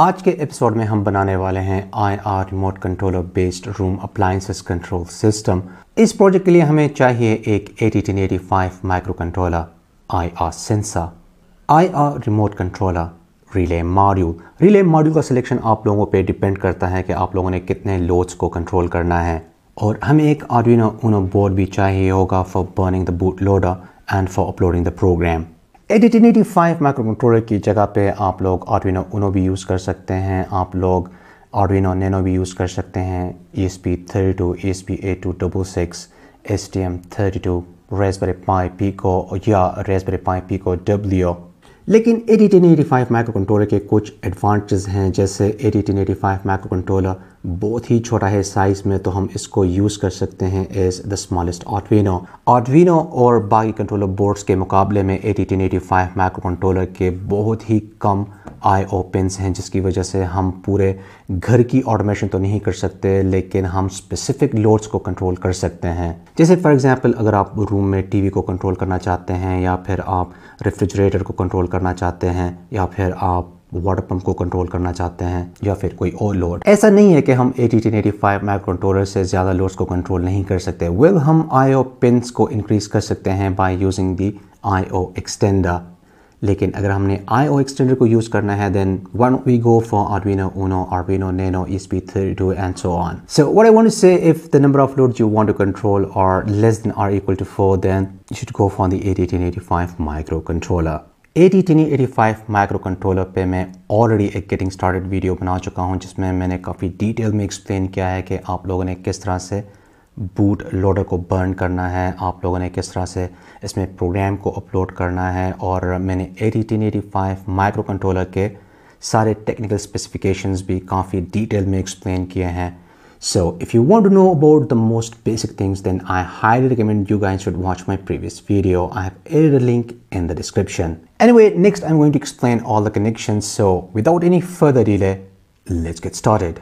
आज के एपिसोड में हम बनाने वाले हैं I are remote controller based room appliances control system इस प्रोजेक्ट के लिए हमें चाहिए एक five micro controller I R sensor I are remote controller relay module relay module का सिलेक्शन आप लोगों पे डिपेंड करता है कि आप लोगों ने कितने लोड्स को कंट्रोल करना है और हमें एक आर्डिनो बोर्ड भी चाहिए होगा for burning the boot loader and for uploading the program एडिटिनिटी माइक्रोकंट्रोलर की जगह पे आप लोग आर्डविनो उनो भी यूज़ कर सकते हैं आप लोग आर्डविनो नैनो भी यूज़ कर सकते हैं E S P thirty two E S P eight two double six S T M thirty two raspberry pi को या रेसबरे पाई को डब्ल्यू लेकिन ATtiny eighty five micro controller के कुछ एडवांटेज हैं जैसे AT eighty five micro controller बहुत ही छोटा है साइज़ में तो हम इसको यूज़ कर सकते हैं as the smallest Arduino Arduino और बाकी कंट्रोलर बोर्ड्स के मुकाबले में AT eighty five micro controller के बहुत ही कम आई ओ पिन हैं जिसकी वजह से हम पूरे घर की ऑटोमेशन तो नहीं कर सकते लेकिन हम स्पेसिफिक लोड्स को कंट्रोल कर सकते हैं जैसे फॉर एग्जांपल अगर आप रूम में टीवी को कंट्रोल करना चाहते हैं या फिर आप रेफ्रिजरेटर को कंट्रोल करना चाहते हैं या फिर आप वाटर पंप को कंट्रोल करना चाहते हैं या फिर कोई और लोड ऐसा नहीं है कि हम AT ten eighty five microcontroller से ज़्यादा लोड्स को कंट्रोल नहीं कर सकते वेल हम आई ओ पिनस को इंक्रीज कर सकते हैं by using the I O extender लेकिन अगर हमने आई ओ एक्सटेंडर को यूज़ करना है then one we go for Arduino Uno Arduino Nano इस B three two and so on so what I want say if the number of load you want to control are less than or equal to four then you should go for the AT ten eighty five micro controller 8085 microcontroller e पे मैं already एक getting started video बना चुका हूँ जिसमें मैंने काफ़ी detail में एक्सप्लेन किया है कि आप लोगों ने किस तरह से बूट लोडर को बर्न करना है आप लोगों ने किस तरह से इसमें प्रोग्राम को अपलोड करना है और मैंने फाइव माइक्रो कंट्रोलर के सारे टेक्निकल स्पेसिफिकेशंस भी काफ़ी डिटेल में एक्सप्लेन किए हैं So if you want to know about the most basic things, then I highly recommend you guys should watch my previous video. I have added a link in the description. Anyway, next I'm going to explain all the connections. So without any further delay, let's get started.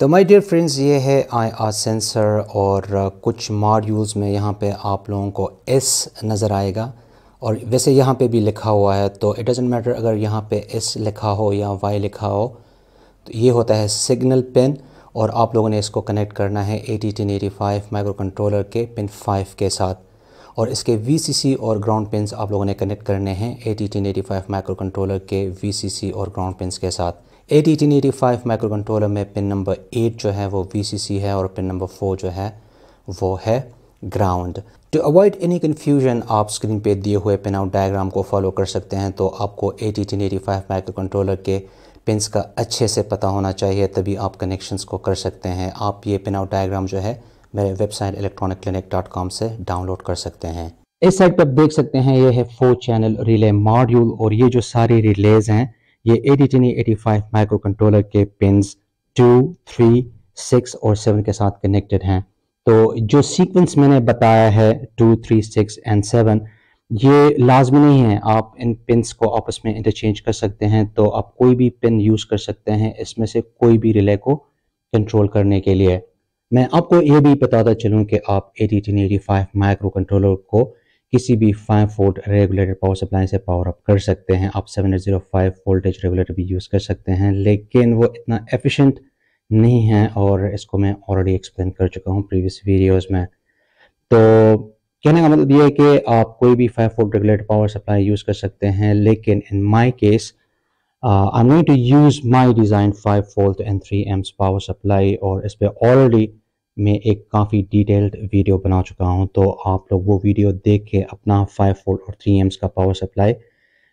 तो my dear friends ये है I R sensor और uh, कुछ modules में यहाँ पे आप लोगों को एस नज़र आएगा और वैसे यहाँ पे भी लिखा हुआ है तो इट डजेंट मैटर अगर यहाँ पे एस लिखा हो या वाई लिखा हो तो ये होता है सिग्नल पेन और आप लोगों ने इसको कनेक्ट करना है AT ten eighty five micro controller के पिन फाइव के साथ और इसके वी और ग्राउंड पिन आप लोगों ने कनेक्ट करने हैं AT ten eighty five micro controller के वी और ग्राउंड पिन के साथ AT ten eighty five micro controller में पिन नंबर एट जो है वो वी है और पिन नंबर फोर जो है वो है ground to avoid any confusion आप स्क्रीन पे दिए हुए पिन आउट डायग्राम को फॉलो कर सकते हैं तो आपको AT ten eighty five micro controller के पिंस का अच्छे से पता होना चाहिए तभी आप कनेक्शंस को कर सकते हैं आप ये पिन आउट डायग्राम जो है मेरे website electronic clinic dot com से डाउनलोड कर सकते हैं इस साइड पर आप देख सकते हैं ये है फोर चैनल रिले मॉड्यूल और ये जो सारे रिलेज हैं ये AT T eighty five micro controller के पिंस टू थ्री सिक्स और सेवन के साथ कनेक्टेड हैं तो जो सीक्वेंस मैंने बताया है two three six and seven ये लाजमी नहीं है आप इन पिनस को आपस में इंटरचेंज कर सकते हैं तो आप कोई भी पिन यूज़ कर सकते हैं इसमें से कोई भी रिले को कंट्रोल करने के लिए मैं आपको ये भी बताता चलूँ कि आप एटी फाइव माइक्रो कंट्रोलर को किसी भी five volt regulator power supply से पावर अप कर सकते हैं आप seven zero five voltage regulator भी यूज़ कर सकते हैं लेकिन वो इतना एफिशिएंट नहीं है और इसको मैं ऑलरेडी एक्सप्लेन कर चुका हूँ प्रीवियस वीडियोस में तो कहने का मतलब ये है कि आप कोई भी five volt regulate power supply use कर सकते हैं लेकिन in my case I am going to use my design five volt and three amps power supply और इस पर ऑलरेडी मैं एक काफ़ी डिटेल्ड वीडियो बना चुका हूं तो आप लोग वो वीडियो देख के अपना फाइव फोल्ट और थ्री एम्स का पावर सप्लाई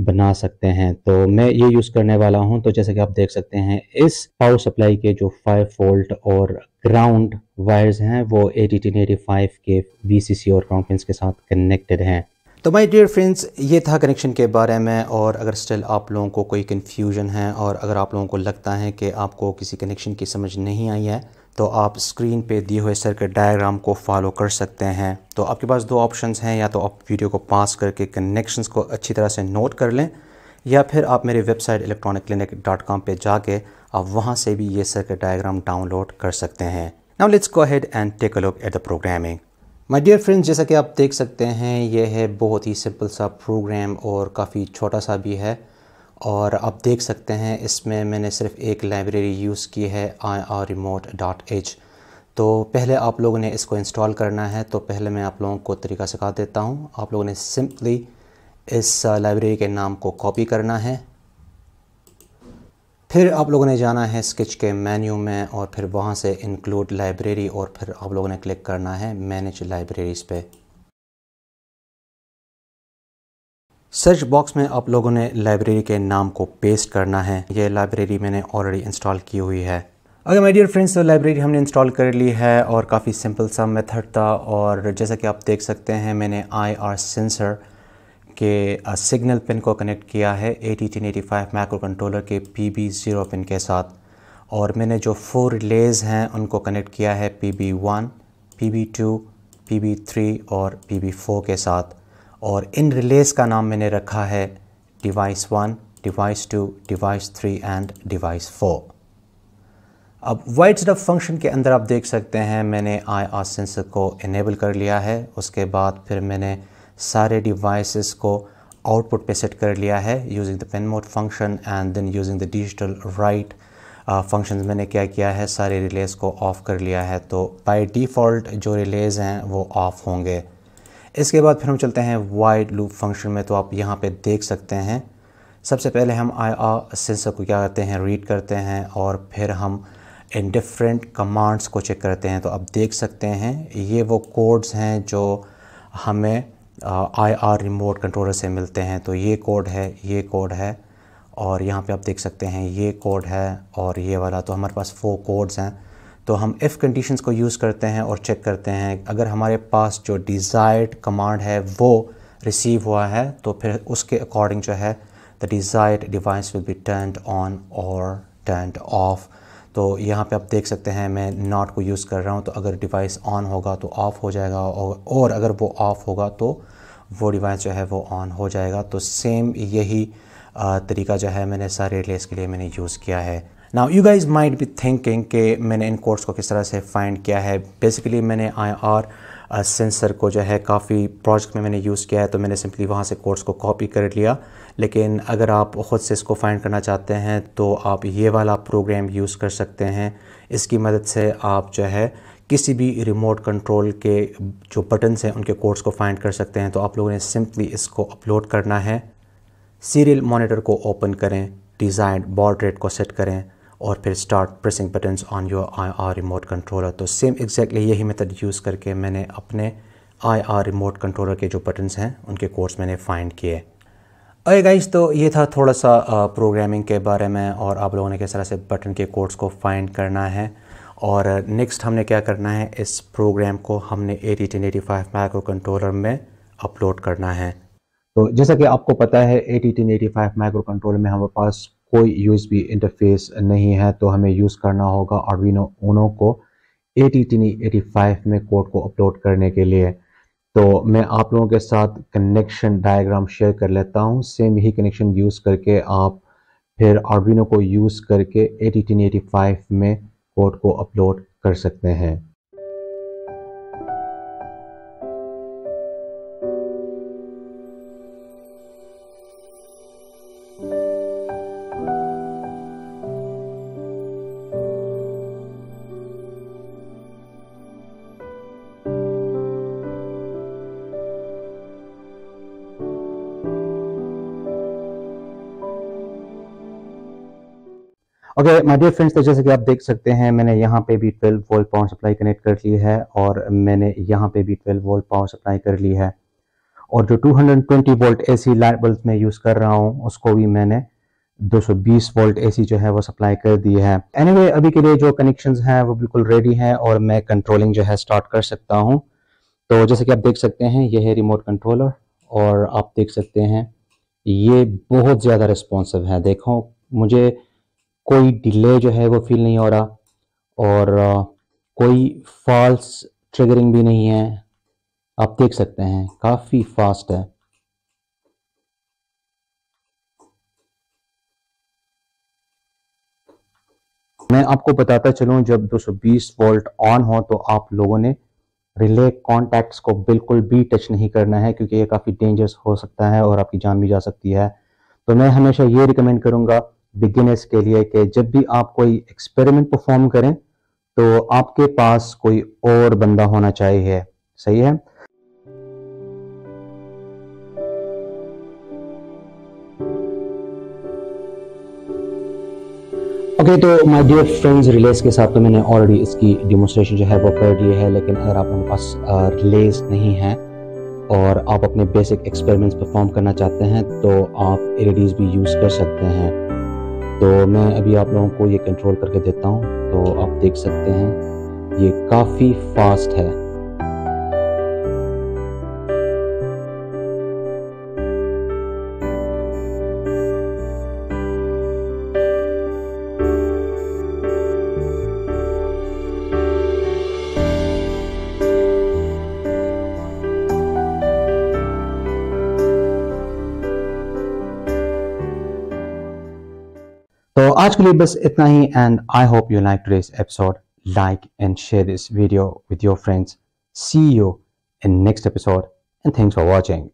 बना सकते हैं तो मैं ये यूज़ करने वाला हूँ तो जैसे कि आप देख सकते हैं इस पावर सप्लाई के जो फाइव फोल्ट और ग्राउंड वायर्स हैं वो एटीन एटी फाइव के बीसीसी और ग्राउंड पिन के साथ कनेक्टेड हैं तो माय डियर फ्रेंड्स ये था कनेक्शन के बारे में और अगर स्टिल आप लोगों को कोई कन्फ्यूजन है और अगर आप लोगों को लगता है कि आपको किसी कनेक्शन की समझ नहीं आई है तो आप स्क्रीन पे दिए हुए सर्किट डायग्राम को फॉलो कर सकते हैं तो आपके पास दो ऑप्शंस हैं या तो आप वीडियो को पास करके कनेक्शंस को अच्छी तरह से नोट कर लें या फिर आप मेरी website electronic clinic dot com पर जाके आप वहाँ से भी ये सर्किट डायग्राम डाउनलोड कर सकते हैं now let's go head and take a look at the programming my dear friends जैसा कि आप देख सकते हैं यह है बहुत ही सिंपल सा प्रोग्राम और काफ़ी छोटा सा भी है और आप देख सकते हैं इसमें मैंने सिर्फ एक लाइब्रेरी यूज़ की है I are remote dot H तो पहले आप लोगों ने इसको इंस्टॉल करना है तो पहले मैं आप लोगों को तरीका सिखा देता हूँ आप लोगों ने सिंपली इस लाइब्रेरी के नाम को कॉपी करना है फिर आप लोगों ने जाना है स्केच के मेन्यू में और फिर वहाँ से इंक्लूड लाइब्रेरी और फिर आप लोगों ने क्लिक करना है मैनेज लाइब्रेरीज़ पे सर्च बॉक्स में आप लोगों ने लाइब्रेरी के नाम को पेस्ट करना है ये लाइब्रेरी मैंने ऑलरेडी इंस्टॉल की हुई है अगर माय डियर फ्रेंड्स तो लाइब्रेरी हमने इंस्टॉल कर ली है और काफ़ी सिंपल सा मेथड था और जैसा कि आप देख सकते हैं मैंने आई आर सेंसर के सिग्नल uh, पिन को कनेक्ट किया है eighty eighty five micro controller के पी बी ज़ीरो पिन के साथ और मैंने जो फोर लेज़ हैं उनको कनेक्ट किया है P B one P B two P B three और पी बी फोर के साथ और इन रिलेस का नाम मैंने रखा है device one device two device three and device four अब वाइट स्टफ फंक्शन के अंदर आप देख सकते हैं मैंने आई आर सेंसर को इनेबल कर लिया है उसके बाद फिर मैंने सारे डिवाइसेस को आउटपुट पे सेट कर लिया है using the pin mode function and then using the digital write function मैंने क्या किया है सारे रिलेज को ऑफ़ कर लिया है तो बाई डिफ़ॉल्ट जो रिलेज हैं वो ऑफ़ होंगे इसके बाद फिर हम चलते हैं वाइड लूप फंक्शन में तो आप यहाँ पे देख सकते हैं सबसे पहले हम आई आर सेंसर को क्या करते हैं रीड करते हैं और फिर हम इन डिफरेंट कमांड्स को चेक करते हैं तो आप देख सकते हैं ये वो कोड्स हैं जो हमें आई आर रिमोट कंट्रोलर से मिलते हैं तो ये कोड है ये कोड है और यहाँ पे आप देख सकते हैं ये कोड है और ये वाला तो हमारे पास फोर कोड्स हैं तो हम इफ़ कंडीशंस को यूज़ करते हैं और चेक करते हैं अगर हमारे पास जो डिज़ायर्ड कमांड है वो रिसीव हुआ है तो फिर उसके अकॉर्डिंग जो है the desired device will be turn on और टर्न ऑफ़ तो यहाँ पे आप देख सकते हैं मैं नॉट को यूज़ कर रहा हूँ तो अगर डिवाइस ऑन होगा तो ऑफ़ हो जाएगा और, और अगर वो ऑफ़ होगा तो वो डिवाइस जो है वो ऑन हो जाएगा तो सेम यही तरीका जो है मैंने सारे रिलेस के लिए मैंने यूज़ किया है नाउ यू गाइज माइंड भी थिंकिंग कि मैंने इन कोर्स को किस तरह से फाइंड किया है बेसिकली मैंने आई आर सेंसर को जो है काफ़ी प्रोजेक्ट में मैंने यूज़ किया है तो मैंने सिंपली वहाँ से कोर्स को कॉपी कर लिया लेकिन अगर आप ख़ुद से इसको फाइंड करना चाहते हैं तो आप ये वाला प्रोग्राम यूज़ कर सकते हैं इसकी मदद से आप जो है किसी भी रिमोट कंट्रोल के जो बटन्स हैं उनके कोर्स को फाइंड कर सकते हैं तो आप लोगों ने सिंपली इसको अपलोड करना है सीरियल मॉनिटर को ओपन करें डिज़ाइन बॉर्ड रेट को सेट करें और फिर start pressing buttons on your IR are remote कंट्रोलर तो सेम एग्जैक्टली यही मेथड यूज़ करके मैंने अपने आई आर रिमोट कंट्रोलर के जो बटन्स हैं उनके कोर्स मैंने फाइंड किए अरे गाइस तो ये था थोड़ा सा प्रोग्रामिंग के बारे में और आप लोगों ने किस तरह से बटन के कोर्स को फाइंड करना है और नेक्स्ट हमने क्या करना है इस प्रोग्राम को हमने AT ten eighty five micro controller में अपलोड करना है तो जैसा कि आपको पता है AT ten eighty five micro controller में हमारे पास कोई यूएसबी इंटरफेस नहीं है तो हमें यूज़ करना होगा आर्डविनो ओनो को एटी फाइव e में कोड को अपलोड करने के लिए तो मैं आप लोगों के साथ कनेक्शन डायग्राम शेयर कर लेता हूँ सेम यही कनेक्शन यूज़ करके आप फिर आर्डविनो को यूज़ करके एटी फाइव e में कोड को अपलोड कर सकते हैं ओके माय डियर फ्रेंड्स तो जैसे कि आप देख सकते हैं मैंने यहाँ पे भी 12 वोल्ट पावर सप्लाई कनेक्ट कर ली है और मैंने यहाँ पे भी 12 वोल्ट पावर सप्लाई कर ली है और जो 220 वोल्ट एसी लाइट बल्ब में यूज़ कर रहा हूँ उसको भी मैंने 220 वोल्ट एसी जो है वो सप्लाई कर दी है एनीवे anyway, अभी के लिए जो कनेक्शन है वो बिल्कुल रेडी है और मैं कंट्रोलिंग जो है स्टार्ट कर सकता हूँ तो जैसे कि आप देख सकते हैं ये है रिमोट कंट्रोलर और आप देख सकते हैं ये बहुत ज़्यादा रिस्पॉन्सिव है देखो मुझे कोई डिले जो है वो फील नहीं हो रहा और कोई फॉल्स ट्रिगरिंग भी नहीं है आप देख सकते हैं काफ़ी फास्ट है मैं आपको बताता चलूं जब 220 वोल्ट ऑन हो तो आप लोगों ने रिले कॉन्टैक्ट्स को बिल्कुल भी टच नहीं करना है क्योंकि ये काफ़ी डेंजरस हो सकता है और आपकी जान भी जा सकती है तो मैं हमेशा ये रिकमेंड करूंगा बिगिनर्स के लिए कि जब भी आप कोई एक्सपेरिमेंट परफॉर्म करें तो आपके पास कोई और बंदा होना चाहिए सही है ओके okay, तो माय डियर फ्रेंड्स रिलेस के साथ तो मैंने ऑलरेडी इसकी डिमोस्ट्रेशन जो है वो कर दी है लेकिन अगर आप अपने पास रिलेस नहीं है और आप अपने बेसिक एक्सपेरिमेंट्स परफॉर्म करना चाहते हैं तो आप एलईडीज भी यूज़ कर सकते हैं तो मैं अभी आप लोगों को ये कंट्रोल करके देता हूँ तो आप देख सकते हैं ये काफ़ी फास्ट है तो आज के लिए बस इतना ही and I hope you like today's episode like and share this video with your friends see you in next episode and thanks for watching